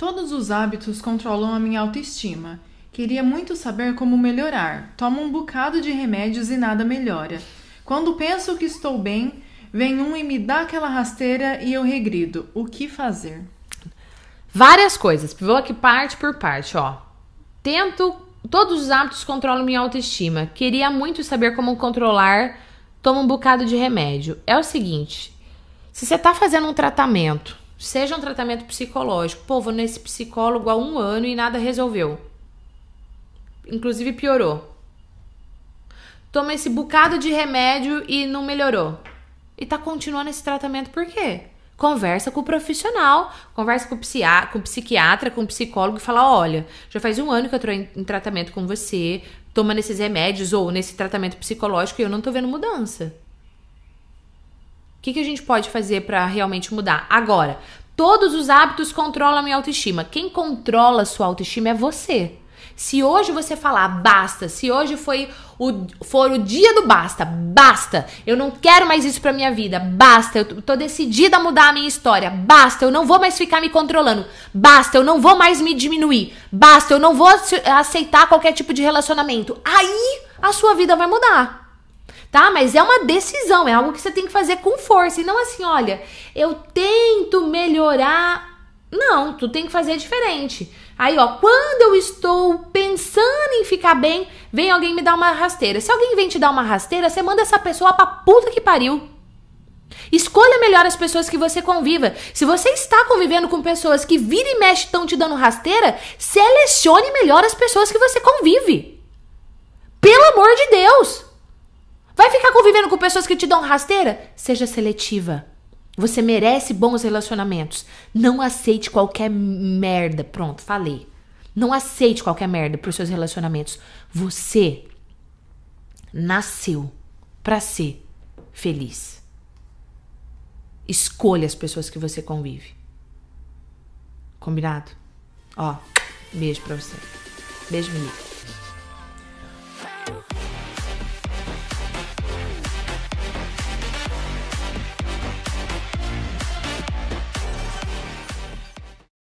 Todos os hábitos controlam a minha autoestima. Queria muito saber como melhorar. Tomo um bocado de remédios e nada melhora. Quando penso que estou bem, vem um e me dá aquela rasteira e eu regrido. O que fazer? Várias coisas. Vou aqui parte por parte, ó. Tento. Todos os hábitos controlam minha autoestima. Queria muito saber como controlar. Toma um bocado de remédio. É o seguinte: se você está fazendo um tratamento seja um tratamento psicológico. Pô, vou nesse psicólogo há um ano e nada resolveu. Inclusive piorou. Toma esse bocado de remédio e não melhorou. E tá continuando esse tratamento por quê? Conversa com o profissional, conversa com o, com o psiquiatra, com o psicólogo e fala: olha, já faz um ano que eu tô em, em tratamento com você, toma nesses remédios ou nesse tratamento psicológico e eu não tô vendo mudança. O que, que a gente pode fazer para realmente mudar? Agora, todos os hábitos controlam a minha autoestima. Quem controla a sua autoestima é você. Se hoje você falar basta, se hoje foi o, for o dia do basta, basta, eu não quero mais isso pra minha vida, basta, eu tô decidida a mudar a minha história, basta, eu não vou mais ficar me controlando, basta, eu não vou mais me diminuir, basta, eu não vou aceitar qualquer tipo de relacionamento. Aí a sua vida vai mudar tá? Mas é uma decisão, é algo que você tem que fazer com força e não assim, olha, eu tento melhorar. Não, tu tem que fazer diferente. Aí, ó, quando eu estou pensando em ficar bem, vem alguém me dar uma rasteira. Se alguém vem te dar uma rasteira, você manda essa pessoa pra puta que pariu. Escolha melhor as pessoas que você conviva. Se você está convivendo com pessoas que vira e mexe estão te dando rasteira, selecione melhor as pessoas que você convive. Pelo amor de Deus! convivendo com pessoas que te dão rasteira, seja seletiva. Você merece bons relacionamentos. Não aceite qualquer merda. Pronto, falei. Não aceite qualquer merda para os seus relacionamentos. Você nasceu para ser feliz. Escolha as pessoas que você convive. Combinado? Ó, beijo para você. Beijo, menino.